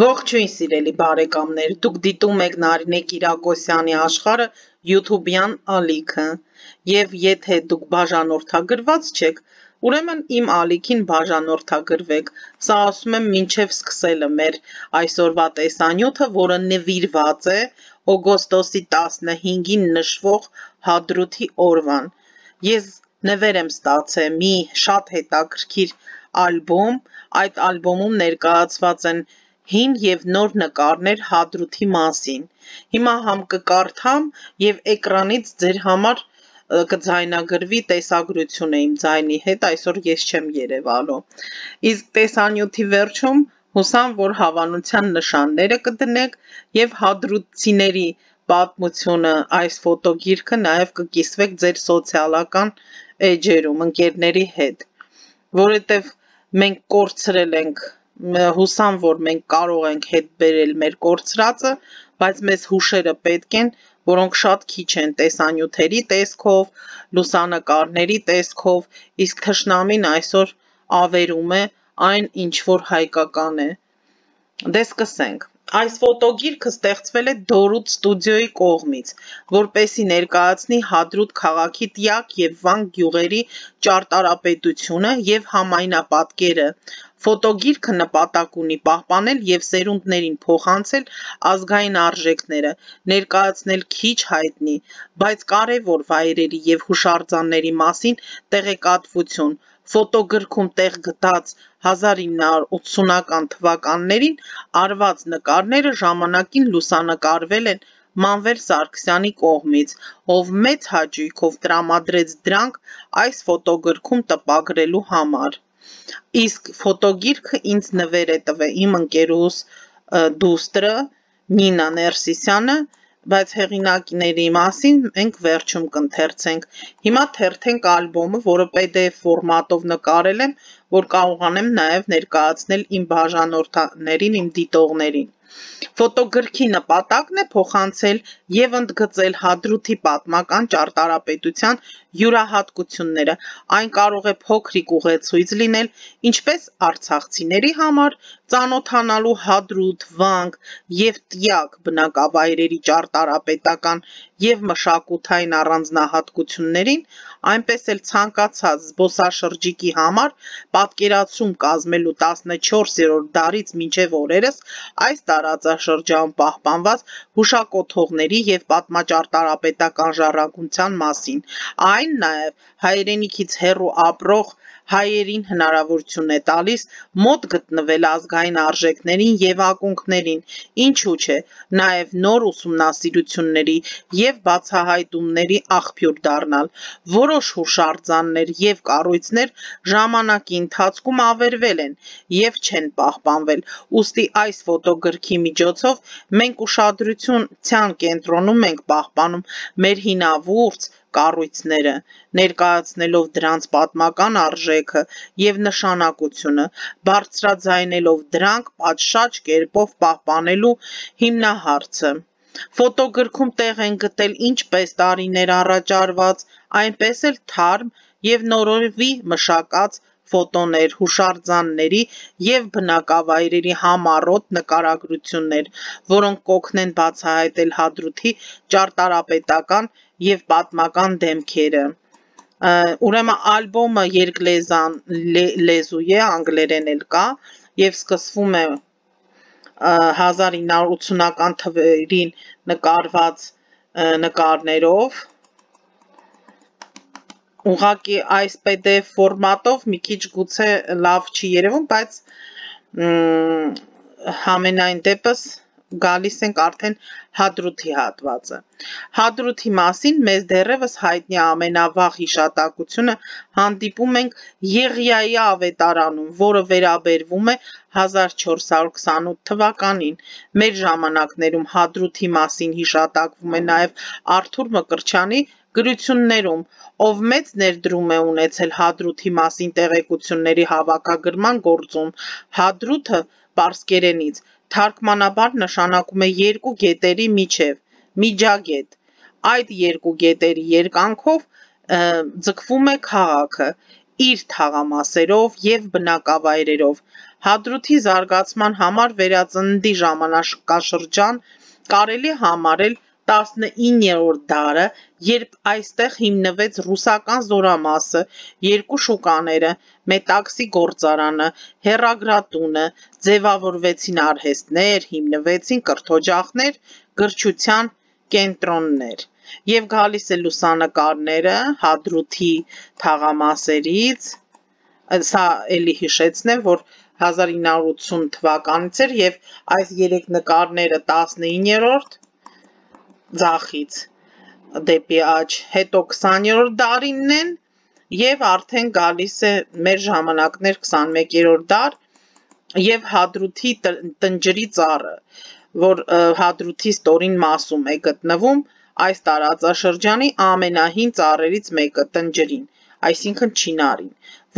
Ողջույն սիրելի բարեկամներ, դուք դիտում եք Նարինե Կիրակոսյանի աշխարը YouTube-յան ալիքը։ Եվ եթե դուք բաժանորդագրված չեք, ուրեմն իմ ալիքին բաժանորդագրվեք։ Սա ասում եմ մինչև սկսելը մեր այսօրվա տեսանյութը, որը նվիրված է օգոստոսի 15-ին նշվող Հադրութի օրվան։ Ես նվեր եմ ստացել մի շատ հետաքրքիր ալբոմ, այդ ալբոմում ներկայացված են հին և նոր նկարներ Հադրութի մասին: Հիմա համ կկարդամ և էկրանից ձեր համար կձայնագրվի տեսագրությունը իմ ձայնի հետ (այսօր ես չեմ երևալու): Իսկ տեսանյութի վերջում հուսամ, որ հավանության նշանները կդնեք և հադրութցիների պատմությունը (այս ֆոտոգիրքը) նաև կկիսվեք ձեր սոցիալական էջերում ընկերների հետ: Որովհետև մենք կորցրել ենք հուսամ, որ մենք կարող ենք հետ բերել մեր կորցրածը, բայց մեզ հուշերը պետք են, որոնք շատ քիչ են տեսանյութերի տեսքով, լուսանկարների տեսքով, իսկ թշնամին այսօր ավերում է այն, ինչ որ հայկական է։ Դե սկսենք։ Այս ֆոտոգիրքը ստեղծվել է Դորուտ ստուդիոյի կողմից, որպեսի ներկայացնի Հադրուտ քաղաքի Տիակ եւ Վանք գյուղերի ճարտարապետությունը եւ համայնապատկերը, Ֆոտոգիրքը նպատակ ունի պահպանել և սերունդներին փոխանցել ազգային արժեքները, ներկայացնել քիչ հայտնի, բայց կարևոր վայրերի և հուշարձանների մասին տեղեկատվություն, ֆոտոգրքում տեղ գտած 1980-ական թվականներին արված նկարները ժամանակին լուսանկարվել են Մանվել Սարգսյանի կողմից, ով մեծ հաճույքով տրամադրեց դրանք այս ֆոտոգրքում տպագրելու համար։ Իսկ ֆոտոգիրքը ինձ նվեր է տվել իմ ընկերուս դուստրը Նինա Ներսիսյանը, բայց հեղինակների մասին մենք վերջում կընթերցենք։ Հիմա թերթենք ալբոմը, որը PDF ֆորմատով նկարել եմ, որ կարողանեմ նաև ներկայացնել իմ բաժանորդաներին, իմ դիտողներին։ Ֆոտոգրքի նպատակն է փոխանցել և ընդգծել Հադրութի պատմական ճարտարապետության յուրահատկությունները, այն կարող է փոքրիկ ուղեցույց լինել ինչպես արցախցիների համար ծանոթանալու Հադրութ, Վանք և Տիակ բնակավայրերի ճարտարապետական և մշակութային առանձնահատկություններին, այնպես էլ ցանկացած զբոսաշրջիկի համար պատկերացում կազմելու 14-րդ դարից մինչև օրերս այս տարածաշրջանը տարածաշրջանում պահպանված հուշակոթողների և պատմաճարտարապետական ժառանգության մասին։ Այն նաև հայրենիքից հեռու ապրող հայերին հնարավորություն է տալիս մոտ գտնվել ազգային արժեքներին եւ ակունքներին, ինչու չէ, նաեւ նոր ուսումնասիրությունների եւ բացահայտումների աղբյուր դառնալ։ Որոշ հուշարձաններ եւ կառույցներ ժամանակի ընթացքում ավերվել են եւ չեն պահպանվել։ Ոստի այս ֆոտոգրքի միջոցով մենք ուշադրություն ցան կենտրոնում ենք պահպանում մեր հինավուրց կառույցները, ներկայացնելով դրանց պատմական արժեքը և նշանակությունը, բարձրաձայնելով դրանք պատշաճ կերպով պահպանելու հիմնահարցը։ Ֆոտոգրքում տեղ են գտել ինչպես տարիներ առաջ արված, այնպես էլ թարմ և նորովի մշակած ֆոտոներ, հուշարձանների եւ բնակավայրերի համառոտ նկարագրություններ, որոնք կօգնեն բացահայտել Հադրութի ճարտարապետական եւ պատմական դեմքերը։ Ուրեմն ալբոմը երկլեզան լեզու է, անգլերեն էլ կա եւ սկսվում է 1980-ական թվերին նկարված նկարներով ուղղակի այս PDF ֆորմատով մի քիչ գուցե լավ չի երևում, բայց համենայն դեպս գալիս ենք արդեն Hadroot-ի հատվածը։ Hadroot-ի մասին մեզ դեռևս հայտնի ամենավաղ հիշատակությունը հանդիպում ենք Եղիայի ավետարանում, որը վերաբերվում է 1428 թվականին։ Մեր ժամանակներում Hadroot-ի մասին հիշատակվում է նաև Արթուր Մկրչյանի գրություններում, ով մեծ ներդրում է ունեցել Հադրութի մասին տեղեկությունների հավաքագրման գործում։ Հադրութը պարսկերենից թարգմանաբար նշանակում է երկու գետերի միջև, միջագետ։ Այդ երկու գետերի երկայնքով ձգվում է քաղաքը իր թաղամասերով եւ բնակավայրերով։ Հադրութի զարգացման համար վերածնդի ժամանակաշրջան կարելի համարել 19-րդ դարը, երբ այստեղ հիմնվեց ռուսական զորամասը, երկու շուկաները, մետաքսի գործարանը, հեռագրատունը, ձևավորվեցին արհեստներ, հիմնվեցին կրթօջախներ, գրչության կենտրոններ և գալիս է լուսանկարները Հադրութի թաղամասերից, սա էլի հիշեցն է, որ 1980 թվականից էր և այս երեք նկարները 19-րդ ձախից դեպի աջ, հետո 20-րդ դարինն են եւ արդեն գալիս է մեր ժամանակներ 21-րդ դար եւ Հադրութի տնջրի ծառը, որ Հադրութի ստորին մասում է գտնվում այս տարածաշրջանի ամենահին ծառերից մեկը տնջրին, այսինքն Չինարին,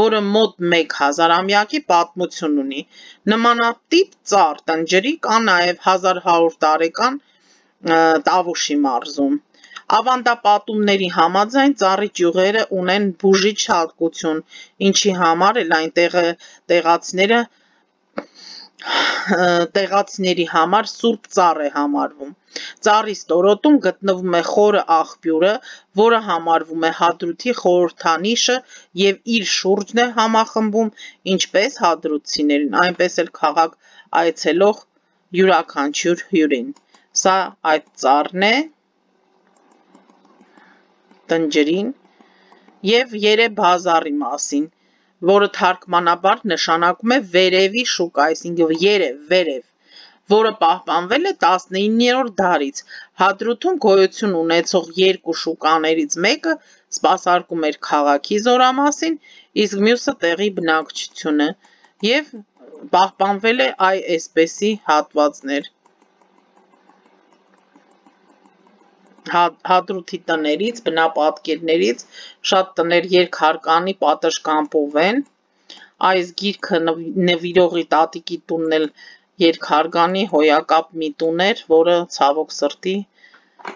որը մոտ 1 հազարամյակի պատմություն ունի։ Նմանատիպ ծառ տնջրի կա նաեւ 1100 տարեկան Տավուշի մարզում։ Ավանդապատումների համաձայն ծառի ճյուղերը ունեն բուժիչ հատկություն, ինչի համար էլ այնտեղը տեղացները տեղացների համար սուրբ ծառ է համարվում։ Ծառի ստորոտում գտնվում է խորը աղբյուրը, որը համարվում է հադրութի խորհրդանիշը եւ իր շուրջն է համախմբում ինչպես հադրութցիներին, այնպես էլ քաղաք այցելող յուրաքանչյուր հյուրին։ Սա այդ ծառն է տնջրին եւ Երեբազարի մասին, որը թարգմանաբար նշանակում է վերևի շուկա, այսինքն երև, վերև որը պահպանվել է 19-րդ դարից։ Հադրութում գոյություն ունեցող երկու շուկաներից մեկը սպասարկում էր քաղաքի զորամասին, իսկ մյուսը տեղի բնակչությունը եւ պահպանվել է այ այսպիսի հատվածներ։ հադրութի տներից, բնապատկերներից շատ տներ երկհարկանի պատշգամբով են։ Այս գիրքը նվիրողի տատիկի տունն էլ երկհարգանի հոյակապ մի տուն էր, որը ցավոք սրտի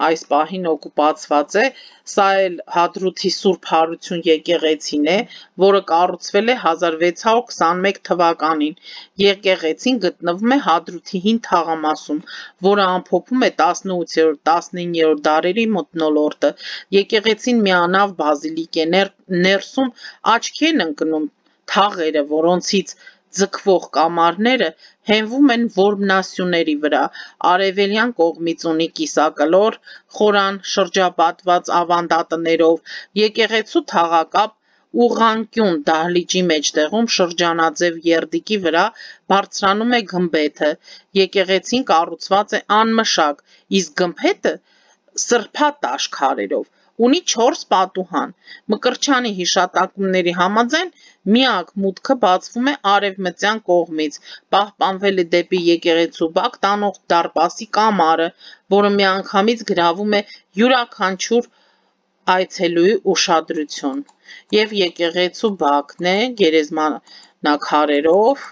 այս պահին օկուպացված է, սա էլ Հադրութի Սուրբ Հարություն եկեղեցին է, որը կառուցվել է 1621 թվականին։ Եկեղեցին գտնվում է Հադրութի հին թաղամասում, որը ամփոփում է 18-19-րդ դարերի մթնոլորտը։ Եկեղեցին միանավ բազիլիկ է, ներսում աչքի են ընկնում թաղերը, որոնցից ձգվող կամարները հենվում են որմնասյուների վրա, արևելյան կողմից ունի կիսակլոր, խորան շրջապատված ավանդատներով, եկեղեցու թաղակապ, ուղղանկյուն դահլիճի մեջտեղում շրջանաձև երդիկի վրա բարձրանում է գմբեթը, եկեղեցին կառուցված է անմշակ, իսկ գմբեթը սրբատաշ քարերով ունի 4 պատուհան։ Մկրչյանի հիշատակումների համաձայն միակ մուտքը բացվում է արևմտյան կողմից։ Պահպանվել է դեպի եկեղեցու բակ տանող դարպասի կամարը, որը միանգամից գրավում է յուրաքանչյուր այցելուի ուշադրություն։ Եվ եկեղեցու բակն է գերեզմանակարերով,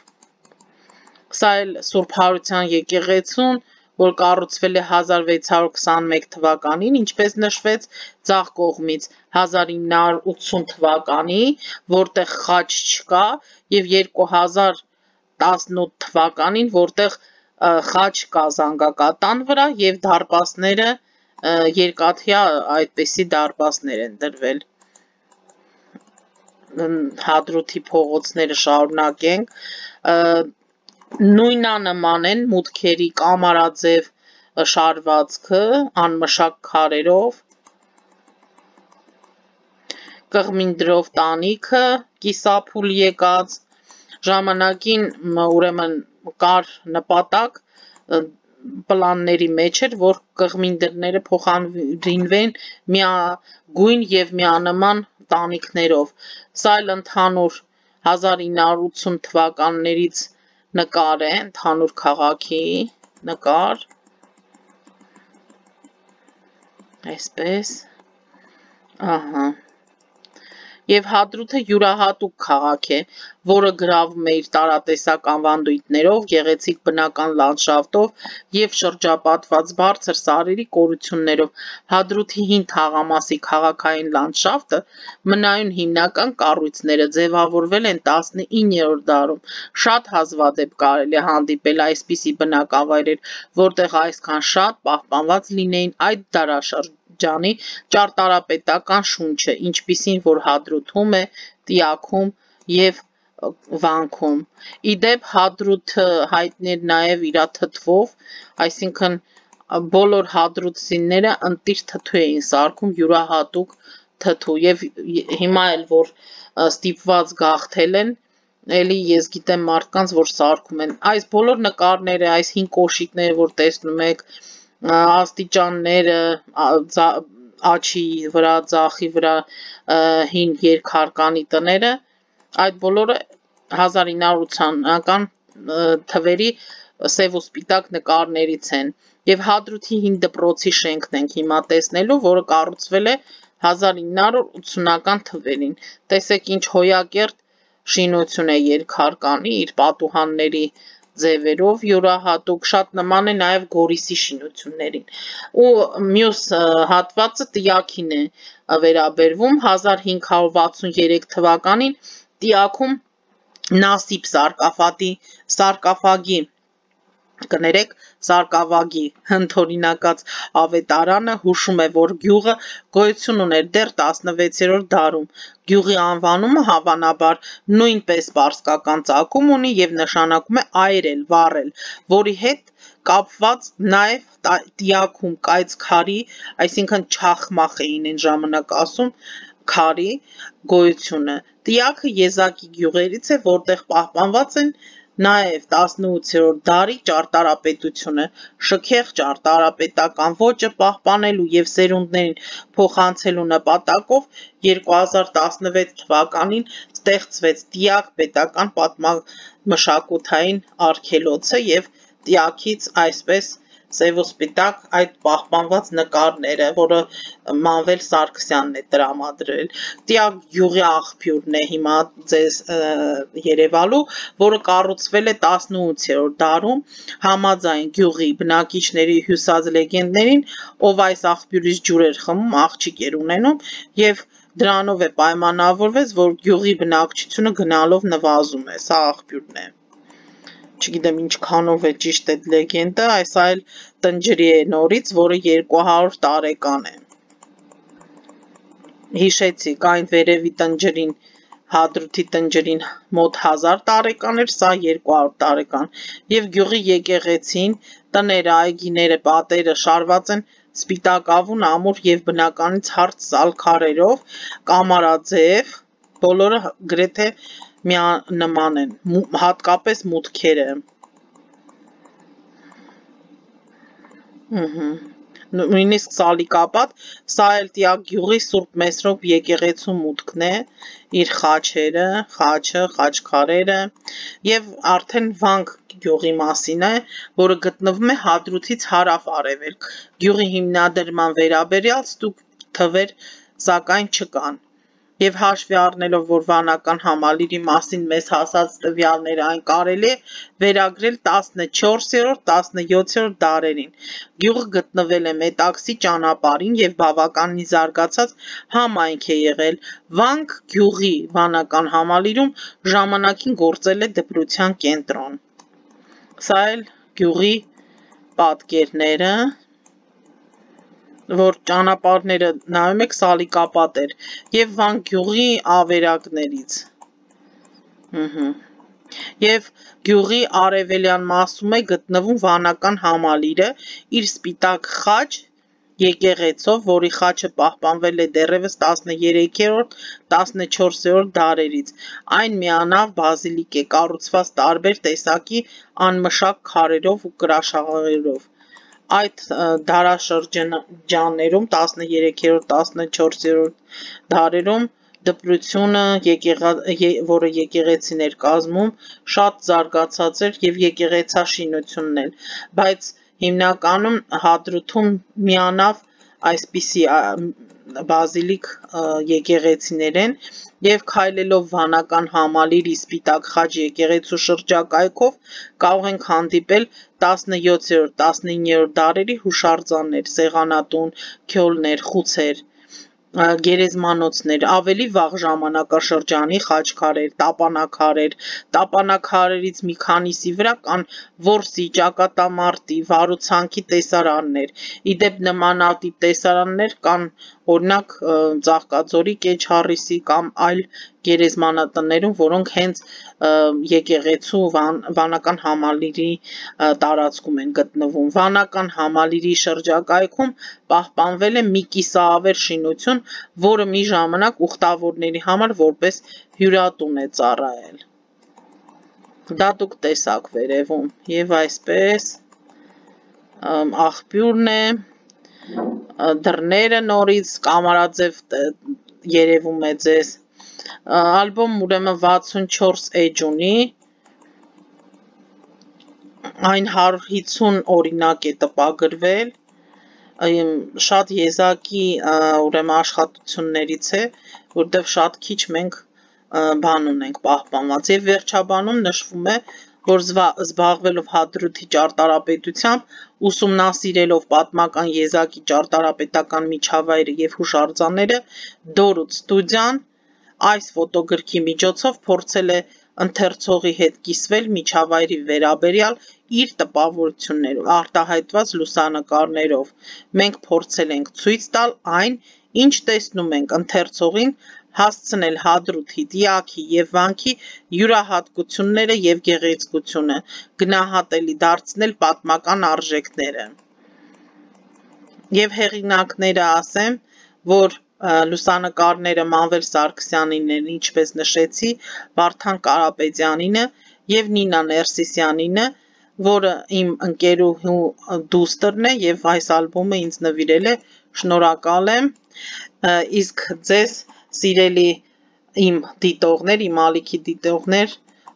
սա էլ Սուրբ Հարության եկեղեցուն որ կառուցվել է 1621 թվականին, ինչպես նշվեց ձախ կողմից 1980 թվականի, որտեղ խաչ չկա, եւ 2018 թվականին, որտեղ խաչ կա զանգակատան վրա եւ դարպասները երկաթյա այդպիսի դարպասներ են դրվել հադրութի փողոցները շարունակենք Նույնանման են մուտքերի կամարաձև շարվածքը անմշակ քարերով, կղմինդրով տանիքը կիսափուլ եկած, ժամանակին ուրեմն կար նպատակ պլանների մեջ էր, որ կղմինդրները փոխանրինվեն միագույն և միանման տանիքներով։ Սա էլ ընդհանուր 1980 թվականներից նկար է, ընդհանուր քաղաքի նկար, այսպես, ահա, և Հադրութը յուրահատուկ քաղաք է, որը գրավում է իր տարատեսակ ավանդույթներով, գեղեցիկ բնական լանդշաֆտով և շրջապատված բարձր սարերի կորություններով։ Հադրութի հին թաղամասի քաղաքային լանդշաֆտը (մնայուն հիմնական կառույցները) ձևավորվել են 19-րդ դարում։ Շատ հազվադեպ կարելի է հանդիպել այսպիսի բնակավայրեր, որտեղ այսքան շատ պահպանված լինեին այդ դարաշրջանի Ադրբեջանի ճարտարապետական շունչը, ինչպիսին որ Հադրութում է, Տիաքում և Վանքում։ Ի դեպ Հադրութը հայտնի էր նաև իր թթվով, այսինքն բոլոր հադրութցիները ընտիր թթու էին սարքում, յուրահատուկ թթու եւ հիմա էլ որ ստիպված գաղթել են, էլի ես գիտեմ մարդկանց, որ սարքում են։ Այս բոլոր նկարները, այս հին կոշիկները, որ տեսնում եք, աստիճանները աչի վրա, ձախի վրա, հին երկհարկանի տները, այդ բոլորը 1980-ական թվերի սև ու սպիտակ նկարներից են։ Եվ Հադրութի 5 դպրոցի շենքն ենք հիմա տեսնելու, որը կառուցվել է 1980-ական թվերին։ Տեսեք ինչ հոյակերտ շինություն է երկհարկանի իր պատուհանների ձևերով յուրահատուկ, շատ նման է նաև Գորիսի շինություններին։ Ու մյուս հատվածը Տիակին է վերաբերվում 1563 թվականին Տիակում Նասիբ սարկաֆատի սարկաֆագի Կներեք զարգավագի հնդօրինակած ավետարանը հուշում է, որ գյուղը գոյություն ուներ դեռ 16-րդ դարում։ Գյուղի անվանումը, հավանաբար, նույնպես պարսկական ծագում ունի և նշանակում է «այրել», «վառել», որի հետ կապված նաև տիաքում կայծ քարի (չախմախ էին այն ժամանակ ասում) գոյությունը։ Տիաքը եզակի գյուղերից է, որտեղ պահպանված են Նաև 18-րդ դարի ճարտարապետությունը, շքեղ ճարտարապետական ոճը պահպանելու և սերունդներին փոխանցելու նպատակով 2016 թվականին ստեղծվեց «Տիակ» պետական պատմամշակութային արգելոցը և «Տիակից» այսպես սև ու սպիտակ այդ պահպանված նկարները, որը Մանվել Սարգսյանն է տրամադրել։ Տիակ յուղի աղբյուրն է հիմա ձեզ Երևալու, որը կառուցվել է 18-րդ դարում համաձայն յուղի բնակիչների հյուսած լեգենդներին, ով այս աղբյուրից ջուր էր խմում, աղջիկ էր ունենում եւ դրանով է պայմանավորվեց, որ յուղի բնակչությունը գնալով նվազում է, սա աղբյուրն է չգիտեմ ինչքանով է ճիշտ այդ լեգենդը, այս այլ տնջրի է նորից, որը 200 տարեկան է։ Հիշեցիք, այն վերևի տնջրին Հադրութի տնջրին մոտ 1000 տարեկան էր, սա 200 տարեկան։ Եվ գյուղի եկեղեցին տները, այգիները, պատերը շարված են սպիտակ ավուն, ամուր եւ բնականից հարթ սալքարերով, կամարաձև, բոլորը գրեթե միանման են, հատկապես մուտքերը։ Ահա նույնիսկ սալիկապատ, սա էլ տիակ գյուղի Սուրբ Մեսրոպ եկեղեցու մուտքն է, իր խաչերը, խաչը, խաչքարերը եւ արդեն վանք գյուղի մասին է, որը գտնվում է Հադրութից հարավ արևելք։ Գյուղի հիմնադրման վերաբերյալ ստուգ թվեր սակայն չկան եւ հաշվի առնելով, որ վանական համալիրի մասին մեզ հասած տվյալները այն կարելի է վերագրել 14-րդ, 17-րդ դարերին։ Գյուղը գտնվել է Մետաքսի ճանապարհին եւ բավականին զարգացած համայնք է եղել։ Վանք գյուղի վանական համալիրում ժամանակին գործել է դպրության կենտրոն։ Սա էլ գյուղի պատկերները որ ճանապարհները նայում եք սալիկապատ էր եւ Վան գյուղի ավերակներից։ Ահա։ Եվ գյուղի արևելյան մասում է գտնվում վանական համալիրը իր սպիտակ խաչ եկեղեցով, որի խաչը պահպանվել է դեռևս 13-րդ, 14-րդ դարերից։ Այն միանավ բազիլիկ է կառուցված տարբեր տեսակի անմշակ քարերով ու կրաշաղերով այդ դարաշրջաններում 13-րդ 14-րդ դարերում դպրությունը, որը եկեղեցիներ կազմում, շատ զարգացած էր եւ եկեղեցաշինությունն էլ, բայց հիմնականում Հադրութում միանավ այսպիսի բազիլիկ եկեղեցիներ են եւ քայլելով վանական համալիրի Սպիտակ խաչ եկեղեցու շրջակայքով կարող ենք հանդիպել 17-րդ, 19-րդ դարերի հուշարձաններ, սեղանատուն, քյոլներ, խուցեր, գերեզմանոցներ, ավելի վաղ ժամանակաշրջանի խաչքարեր, տապանակարեր, տապանակարերից մի քանիսի վրա կան որսի, ճակատամարտի, վարուցանքի տեսարաններ։ Իդեպ նմանատիպ տեսարաններ կան օրինակ Ծաղկաձորի Կեչհարիսի կամ այլ գերեզմանատներում, որոնք հենց եկեղեցու վան, վանական համալիրի տարածքում են գտնվում։ Վանական համալիրի շրջակայքում պահպանվել է մի կիսաավեր շինություն, որը մի ժամանակ ուխտավորների համար որպես հյուրատուն է ծառայել։ Դա դուք տեսակ վերևում եւ այսպես աղբյուրն է դռները նորից կամարաձև երևում է ձեզ։ Ալբոմն ուրեմն 64 էջ ունի։ Այն 150 օրինակ է տպագրվել շատ եզակի ուրեմն աշխատություններից է, որտեղ շատ քիչ մենք բան ունենք պահպանված եւ վերջաբանում նշվում է որ զբաղվելով Հադրութի ճարտարապետությամբ, ուսումնասիրելով պատմական եզակի ճարտարապետական միջավայրը և հուշարձանները, «Դորուտ» ստուդիան այս ֆոտոգրքի միջոցով փորձել է ընթերցողի հետ կիսվել միջավայրի վերաբերյալ իր տպավորություններով, արտահայտված լուսանկարներով։ Մենք փորձել ենք ցույց տալ այն, ինչ տեսնում ենք ընթերցողին հասցնել Հադրութի, Դիաքի եւ Վանքի յուրահատկությունները եւ գեղեցկությունը, գնահատելի դարձնել պատմական արժեքները։ Եվ հեղինակները ասեմ, որ լուսանկարները Մանվել Սարգսյանին են, ինչպես նշեցի, Վարդան Կարապետյանինը եւ Նինա Ներսիսյանինը, որը իմ ընկերուհու դուստերն է եւ այս ալբոմը ինձ նվիրել է շնորհակալ եմ իսկ ձեզ սիրելի իմ դիտողներ, իմ ալիքի դիտողներ,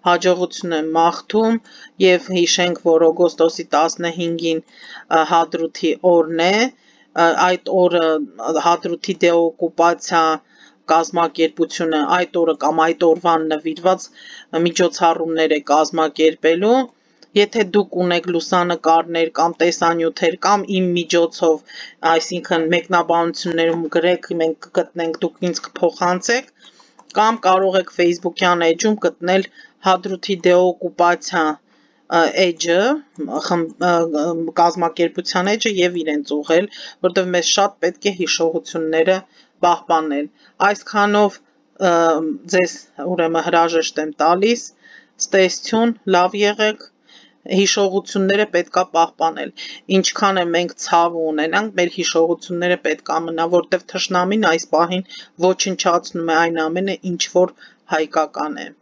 հաջողություն եմ մաղթում և հիշենք, որ օգոստոսի 15-ին հադրութի օրն է, այդ օրը հադրութի դեօկուպացիա կազմակերպությունը այդ օրը կամ այդ օրվան նվիրված միջոցառումներ է կազմակերպելու Եթե դուք ունեք լուսանկարներ կամ տեսանյութեր կամ իմ միջոցով, այսինքն մեկնաբանություններում գրեք, մենք կգտնենք, դուք ինձ կփոխանցեք, կամ կարող եք Facebook-յան էջում գտնել Հադրութի դեօկուպացիա էջը, կազմակերպության էջը եւ իրենց ուղել, որտեղ մեզ շատ պետք է հիշողությունները պահպանել։ Այսքանով ձեզ ուրեմն հրաժեշտ եմ տալիս, ստեսություն, լավ եղեք հիշողությունները պետքա պահպանել։ Ինչքան է մենք ցավ ունենանք, մեր հիշողությունները պետքա մնա, որտեվ թշնամին այս պահին ոչնչացնում է այն ամենը, ինչ որ հայկական է։